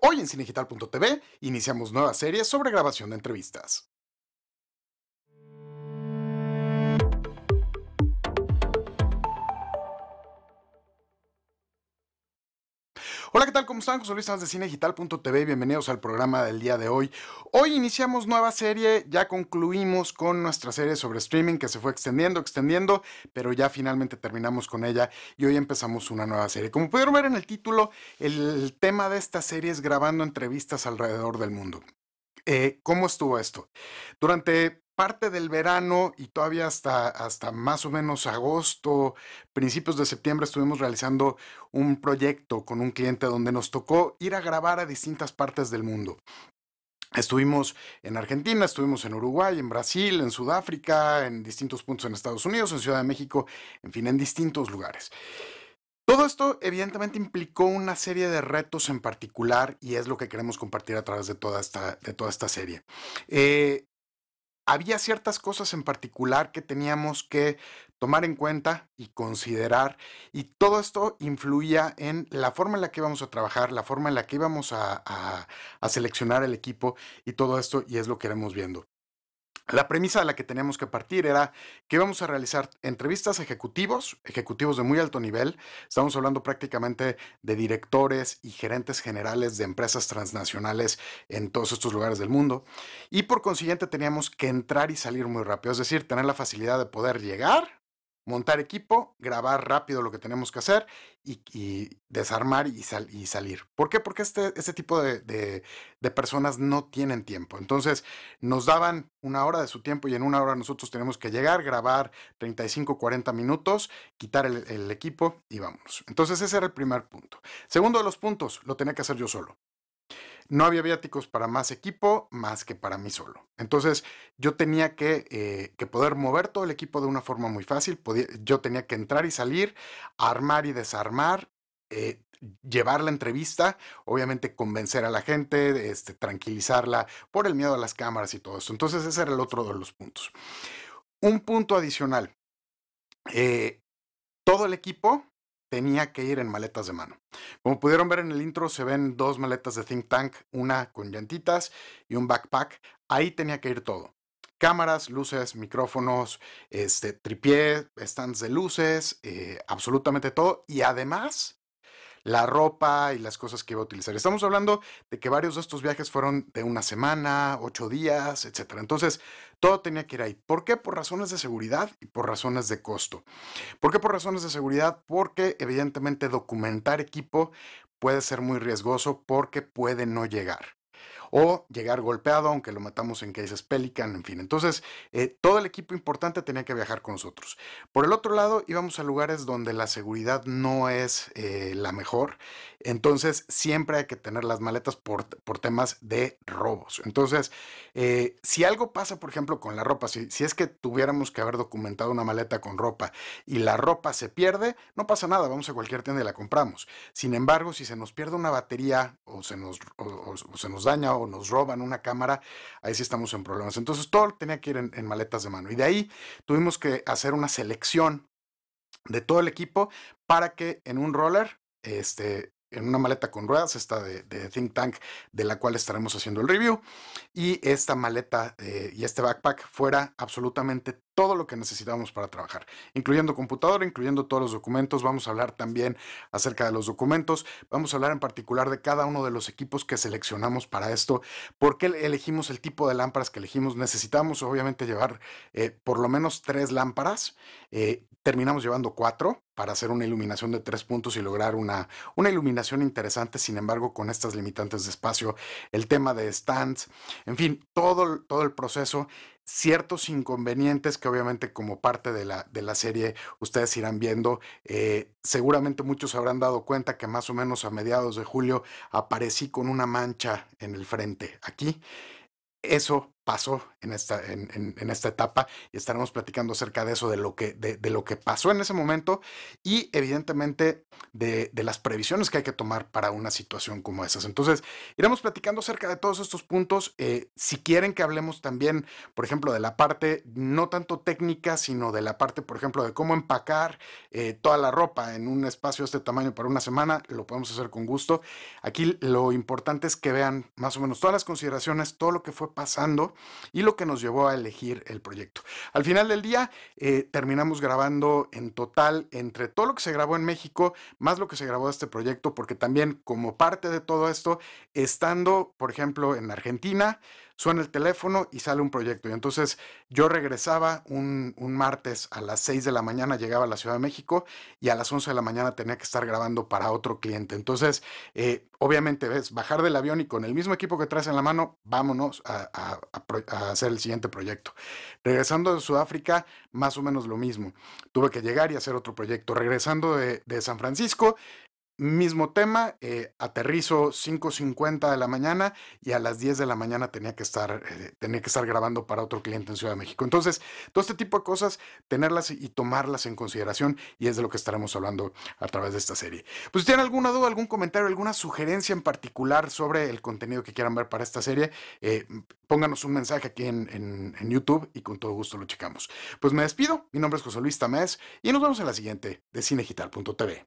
Hoy en cinegital.tv iniciamos nuevas series sobre grabación de entrevistas. Hola, ¿qué tal? ¿Cómo están? José Luis de cinedigital.tv. Bienvenidos al programa del día de hoy. Hoy iniciamos nueva serie, ya concluimos con nuestra serie sobre streaming que se fue extendiendo, extendiendo, pero ya finalmente terminamos con ella y hoy empezamos una nueva serie. Como pudieron ver en el título, el tema de esta serie es grabando entrevistas alrededor del mundo. Eh, ¿Cómo estuvo esto? Durante parte del verano y todavía hasta, hasta más o menos agosto, principios de septiembre, estuvimos realizando un proyecto con un cliente donde nos tocó ir a grabar a distintas partes del mundo. Estuvimos en Argentina, estuvimos en Uruguay, en Brasil, en Sudáfrica, en distintos puntos en Estados Unidos, en Ciudad de México, en fin, en distintos lugares. Todo esto evidentemente implicó una serie de retos en particular y es lo que queremos compartir a través de toda esta, de toda esta serie. Eh, había ciertas cosas en particular que teníamos que tomar en cuenta y considerar y todo esto influía en la forma en la que íbamos a trabajar, la forma en la que íbamos a, seleccionar el equipo y todo esto y es lo que iremos viendo. La premisa de la que teníamos que partir era que íbamos a realizar entrevistas ejecutivos, ejecutivos de muy alto nivel. Estamos hablando prácticamente de directores y gerentes generales de empresas transnacionales en todos estos lugares del mundo. Y por consiguiente teníamos que entrar y salir muy rápido, es decir, tener la facilidad de poder llegar, montar equipo, grabar rápido lo que tenemos que hacer y, desarmar y, salir. ¿Por qué? Porque este, este tipo de, personas no tienen tiempo. Entonces nos daban una hora de su tiempo y en una hora nosotros tenemos que llegar, grabar 35, 40 minutos, quitar el, el equipo y vámonos. Entonces ese era el primer punto. Segundo de los puntos, lo tenía que hacer yo solo. No había viáticos para más equipo más que para mí solo. Entonces yo tenía que, eh, poder mover todo el equipo de una forma muy fácil. yo tenía que entrar y salir, armar y desarmar. Eh, llevar la entrevista, obviamente convencer a la gente, este, tranquilizarla por el miedo a las cámaras y todo eso. Entonces ese era el otro de los puntos. Un punto adicional. Eh, todo el equipo tenía que ir en maletas de mano. Como pudieron ver en el intro, se ven dos maletas de think tank, una con llantitas y un backpack. Ahí tenía que ir todo. Cámaras, luces, micrófonos, este, tripié, stands de luces, eh, absolutamente todo. Y además, la ropa y las cosas que iba a utilizar. Estamos hablando de que varios de estos viajes fueron de una semana, ocho días, etc. Entonces, todo tenía que ir ahí. ¿Por qué? Por razones de seguridad y por razones de costo. ¿Por qué por razones de seguridad? Porque evidentemente documentar equipo puede ser muy riesgoso porque puede no llegar o llegar golpeado, aunque lo matamos en Cases Pelican, en fin. Entonces, eh, todo el equipo importante tenía que viajar con nosotros. Por el otro lado, íbamos a lugares donde la seguridad no es eh, la mejor, entonces siempre hay que tener las maletas por, temas de robos. Entonces, eh, si algo pasa, por ejemplo, con la ropa, si, es que tuviéramos que haber documentado una maleta con ropa y la ropa se pierde, no pasa nada, vamos a cualquier tienda y la compramos. Sin embargo, si se nos pierde una batería o se nos, o se nos daña nos roban una cámara, ahí sí estamos en problemas. Entonces todo tenía que ir en, en maletas de mano. Y de ahí tuvimos que hacer una selección de todo el equipo para que en un roller este, en una maleta con ruedas, esta de, Think Tank, de la cual estaremos haciendo el review. Y esta maleta eh, y este backpack fuera absolutamente todo lo que necesitábamos para trabajar, incluyendo computadora, incluyendo todos los documentos. Vamos a hablar también acerca de los documentos. Vamos a hablar en particular de cada uno de los equipos que seleccionamos para esto, por qué elegimos el tipo de lámparas que elegimos. Necesitamos obviamente llevar eh, por lo menos tres lámparas. Eh, terminamos llevando cuatro para hacer una iluminación de tres puntos y lograr una, una iluminación interesante, sin embargo, con estas limitantes de espacio, el tema de stands, en fin, todo, todo el proceso, ciertos inconvenientes que obviamente como parte de la, de la serie ustedes irán viendo, eh, seguramente muchos habrán dado cuenta que más o menos a mediados de julio aparecí con una mancha en el frente aquí. Eso pasó en esta, en, esta etapa y estaremos platicando acerca de eso, de lo que, de, lo que pasó en ese momento y evidentemente de, las previsiones que hay que tomar para una situación como esas. Entonces, iremos platicando acerca de todos estos puntos. Eh, si quieren que hablemos también, por ejemplo, de la parte no tanto técnica, sino de la parte, por ejemplo, de cómo empacar eh, toda la ropa en un espacio de este tamaño para una semana, lo podemos hacer con gusto. Aquí lo importante es que vean más o menos todas las consideraciones, todo lo que fue pasando y lo que nos llevó a elegir el proyecto. Al final del día eh, terminamos grabando en total entre todo lo que se grabó en México, más lo que se grabó de este proyecto, porque también como parte de todo esto, estando, por ejemplo, en Argentina, suena el teléfono y sale un proyecto. Y entonces yo regresaba un, martes a las 6 de la mañana, llegaba a la Ciudad de México y a las 11 de la mañana tenía que estar grabando para otro cliente. Entonces, eh, obviamente, ves, bajar del avión y con el mismo equipo que traes en la mano, vámonos a, hacer el siguiente proyecto. Regresando de Sudáfrica, más o menos lo mismo. Tuve que llegar y hacer otro proyecto. Regresando de San Francisco, Mismo tema, eh, aterrizo 5.50 de la mañana y a las 10 de la mañana tenía que, estar, eh, tenía que estar grabando para otro cliente en Ciudad de México. Entonces, todo este tipo de cosas, tenerlas y tomarlas en consideración y es de lo que estaremos hablando a través de esta serie. Pues si tienen alguna duda, algún comentario, alguna sugerencia en particular sobre el contenido que quieran ver para esta serie, eh, pónganos un mensaje aquí en, en, YouTube y con todo gusto lo checamos. Pues me despido, mi nombre es José Luis Tamés y nos vemos en la siguiente de cinegital.tv.